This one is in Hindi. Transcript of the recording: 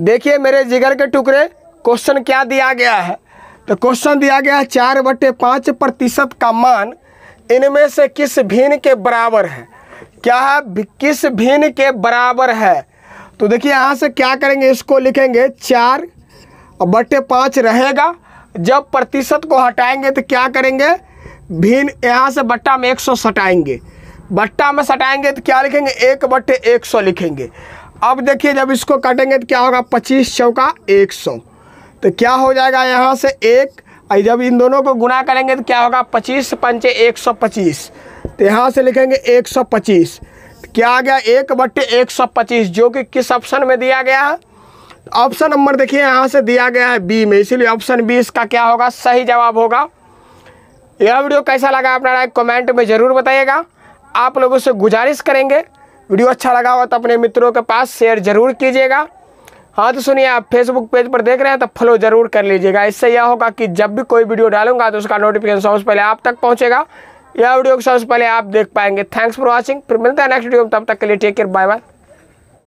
देखिए मेरे जिगर के टुकड़े क्वेश्चन क्या दिया गया है तो क्वेश्चन दिया गया है चार बटे पाँच प्रतिशत का मान इनमें से किस भिन्न के बराबर है क्या है किस भिन्न के बराबर है तो देखिए यहाँ से क्या करेंगे इसको लिखेंगे चार बटे पाँच रहेगा जब प्रतिशत को हटाएंगे तो क्या करेंगे भिन्न यहाँ से बट्टा में एक सौ सटाएंगे बट्टा में सटाएंगे तो क्या लिखेंगे एक बटे एक सौ लिखेंगे अब देखिए जब इसको काटेंगे तो क्या होगा पच्चीस चौका एक सौ तो क्या हो जाएगा यहाँ से एक जब इन दोनों को गुना करेंगे तो क्या होगा पच्चीस पंचे एक सौ पच्चीस तो यहाँ से लिखेंगे एक सौ पच्चीस तो क्या आ गया एक बट्टे एक सौ पच्चीस जो कि किस ऑप्शन में दिया गया है ऑप्शन नंबर देखिए यहाँ से दिया गया है बी में इसीलिए ऑप्शन बी इसका क्या होगा सही जवाब होगा यह वीडियो कैसा लगा अपना राय कमेंट में ज़रूर बताइएगा आप लोगों से गुजारिश करेंगे वीडियो अच्छा लगा हो तो अपने मित्रों के पास शेयर जरूर कीजिएगा हाँ तो सुनिए आप फेसबुक पेज पर देख रहे हैं तो फॉलो जरूर कर लीजिएगा इससे यह होगा कि जब भी कोई वीडियो डालूंगा तो उसका नोटिफिकेशन सबसे पहले आप तक पहुँचेगा यह वीडियो सबसे पहले आप देख पाएंगे थैंक्स फॉर वॉचिंग फिर मिलता है नेक्स्ट वीडियो में तब तक के लिए टेक केयर बाय बाय